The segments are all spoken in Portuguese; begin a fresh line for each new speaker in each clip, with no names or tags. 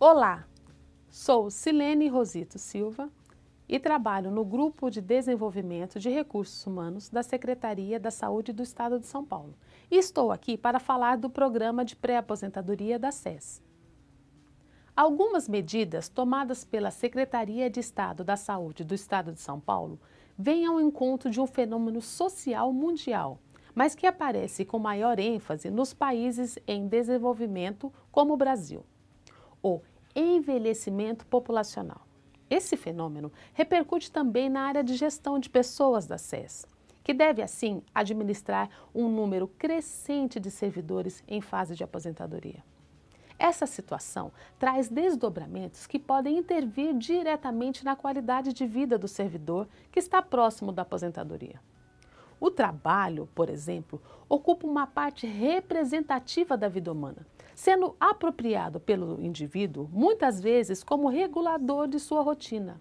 Olá, sou Silene Rosito Silva e trabalho no Grupo de Desenvolvimento de Recursos Humanos da Secretaria da Saúde do Estado de São Paulo. E estou aqui para falar do programa de pré-aposentadoria da SES. Algumas medidas tomadas pela Secretaria de Estado da Saúde do Estado de São Paulo vêm ao encontro de um fenômeno social mundial, mas que aparece com maior ênfase nos países em desenvolvimento como o Brasil ou envelhecimento populacional. Esse fenômeno repercute também na área de gestão de pessoas da SES, que deve, assim, administrar um número crescente de servidores em fase de aposentadoria. Essa situação traz desdobramentos que podem intervir diretamente na qualidade de vida do servidor que está próximo da aposentadoria. O trabalho, por exemplo, ocupa uma parte representativa da vida humana sendo apropriado pelo indivíduo muitas vezes como regulador de sua rotina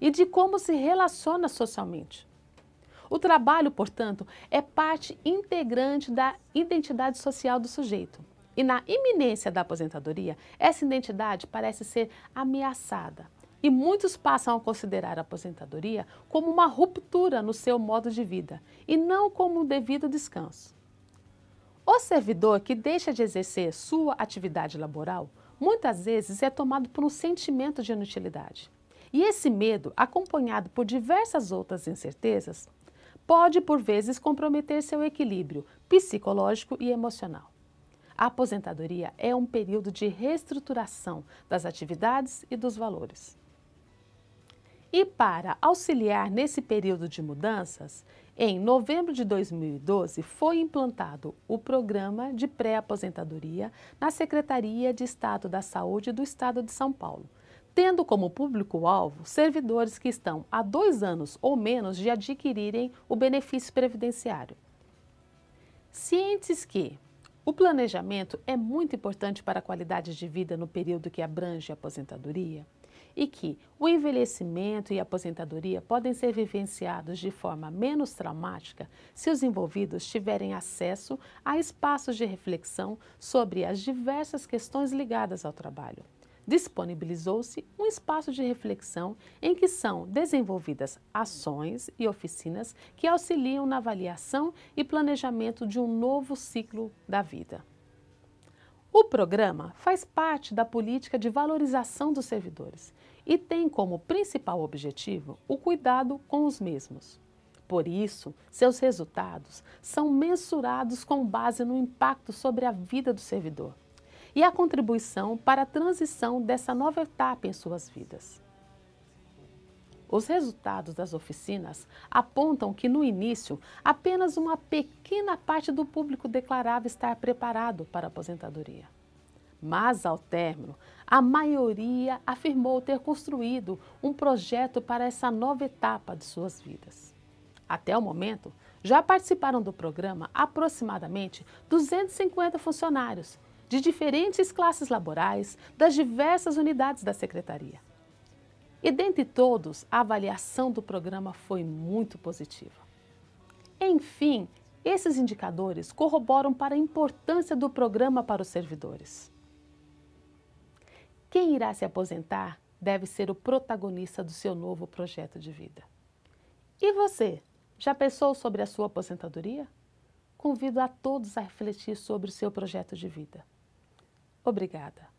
e de como se relaciona socialmente. O trabalho, portanto, é parte integrante da identidade social do sujeito. E na iminência da aposentadoria, essa identidade parece ser ameaçada. E muitos passam a considerar a aposentadoria como uma ruptura no seu modo de vida e não como um devido descanso. O servidor que deixa de exercer sua atividade laboral muitas vezes é tomado por um sentimento de inutilidade. E esse medo, acompanhado por diversas outras incertezas, pode por vezes comprometer seu equilíbrio psicológico e emocional. A aposentadoria é um período de reestruturação das atividades e dos valores. E para auxiliar nesse período de mudanças, em novembro de 2012, foi implantado o Programa de Pré-Aposentadoria na Secretaria de Estado da Saúde do Estado de São Paulo, tendo como público-alvo servidores que estão há dois anos ou menos de adquirirem o benefício previdenciário. Cientes que o planejamento é muito importante para a qualidade de vida no período que abrange a aposentadoria, e que o envelhecimento e a aposentadoria podem ser vivenciados de forma menos traumática se os envolvidos tiverem acesso a espaços de reflexão sobre as diversas questões ligadas ao trabalho. Disponibilizou-se um espaço de reflexão em que são desenvolvidas ações e oficinas que auxiliam na avaliação e planejamento de um novo ciclo da vida. O programa faz parte da política de valorização dos servidores e tem como principal objetivo o cuidado com os mesmos. Por isso, seus resultados são mensurados com base no impacto sobre a vida do servidor e a contribuição para a transição dessa nova etapa em suas vidas. Os resultados das oficinas apontam que, no início, apenas uma pequena parte do público declarava estar preparado para a aposentadoria. Mas, ao término, a maioria afirmou ter construído um projeto para essa nova etapa de suas vidas. Até o momento, já participaram do programa aproximadamente 250 funcionários de diferentes classes laborais das diversas unidades da Secretaria. E dentre todos, a avaliação do programa foi muito positiva. Enfim, esses indicadores corroboram para a importância do programa para os servidores. Quem irá se aposentar deve ser o protagonista do seu novo projeto de vida. E você, já pensou sobre a sua aposentadoria? Convido a todos a refletir sobre o seu projeto de vida. Obrigada.